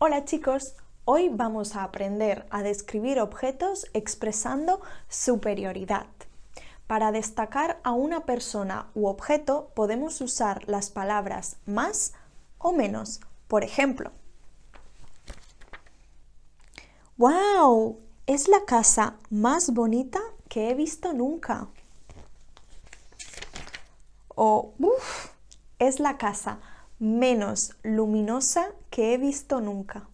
Hola chicos, hoy vamos a aprender a describir objetos expresando superioridad. Para destacar a una persona u objeto podemos usar las palabras más o menos. Por ejemplo, ¡Wow! Es la casa más bonita que he visto nunca. O, ¡Uf! Es la casa menos luminosa que he visto nunca.